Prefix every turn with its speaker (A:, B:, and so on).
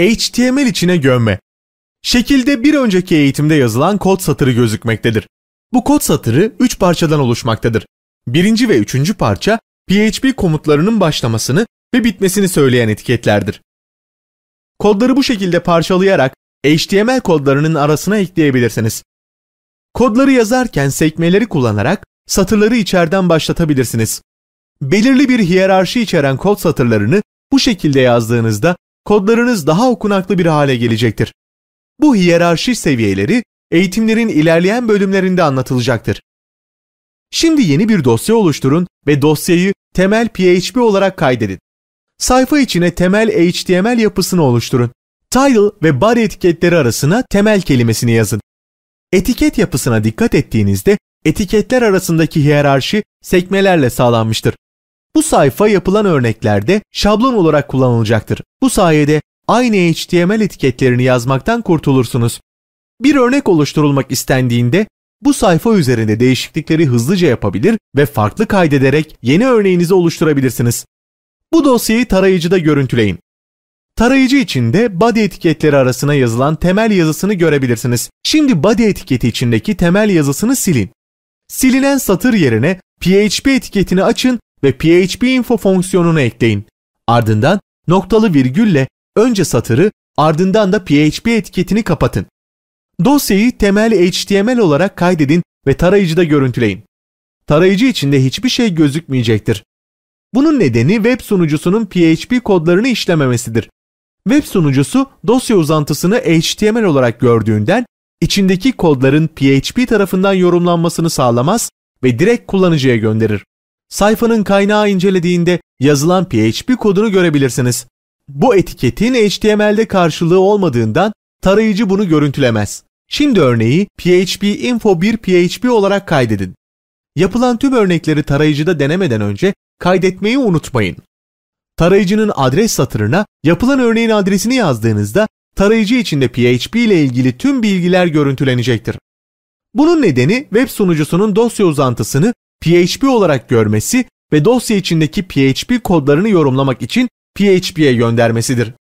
A: HTML içine gömme. Şekilde bir önceki eğitimde yazılan kod satırı gözükmektedir. Bu kod satırı 3 parçadan oluşmaktadır. Birinci ve üçüncü parça PHP komutlarının başlamasını ve bitmesini söyleyen etiketlerdir. Kodları bu şekilde parçalayarak HTML kodlarının arasına ekleyebilirsiniz. Kodları yazarken sekmeleri kullanarak satırları içeriden başlatabilirsiniz. Belirli bir hiyerarşi içeren kod satırlarını bu şekilde yazdığınızda kodlarınız daha okunaklı bir hale gelecektir. Bu hiyerarşi seviyeleri eğitimlerin ilerleyen bölümlerinde anlatılacaktır. Şimdi yeni bir dosya oluşturun ve dosyayı temel PHP olarak kaydedin. Sayfa içine temel HTML yapısını oluşturun. Title ve body etiketleri arasına temel kelimesini yazın. Etiket yapısına dikkat ettiğinizde etiketler arasındaki hiyerarşi sekmelerle sağlanmıştır. Bu sayfa yapılan örneklerde şablon olarak kullanılacaktır. Bu sayede aynı HTML etiketlerini yazmaktan kurtulursunuz. Bir örnek oluşturulmak istendiğinde bu sayfa üzerinde değişiklikleri hızlıca yapabilir ve farklı kaydederek yeni örneğinizi oluşturabilirsiniz. Bu dosyayı tarayıcıda görüntüleyin. Tarayıcı içinde body etiketleri arasına yazılan temel yazısını görebilirsiniz. Şimdi body etiketi içindeki temel yazısını silin. Silinen satır yerine PHP etiketini açın ve PHP info fonksiyonunu ekleyin. Ardından noktalı virgülle önce satırı ardından da PHP etiketini kapatın. Dosyayı temel HTML olarak kaydedin ve tarayıcıda görüntüleyin. Tarayıcı içinde hiçbir şey gözükmeyecektir. Bunun nedeni web sunucusunun PHP kodlarını işlememesidir. Web sunucusu dosya uzantısını HTML olarak gördüğünden içindeki kodların PHP tarafından yorumlanmasını sağlamaz ve direkt kullanıcıya gönderir. Sayfanın kaynağı incelediğinde yazılan PHP kodunu görebilirsiniz. Bu etiketin HTML'de karşılığı olmadığından tarayıcı bunu görüntülemez. Şimdi örneği PHP info 1 PHP olarak kaydedin. Yapılan tüm örnekleri tarayıcıda denemeden önce kaydetmeyi unutmayın. Tarayıcının adres satırına yapılan örneğin adresini yazdığınızda tarayıcı içinde PHP ile ilgili tüm bilgiler görüntülenecektir. Bunun nedeni web sunucusunun dosya uzantısını PHP olarak görmesi ve dosya içindeki PHP kodlarını yorumlamak için PHP'ye göndermesidir.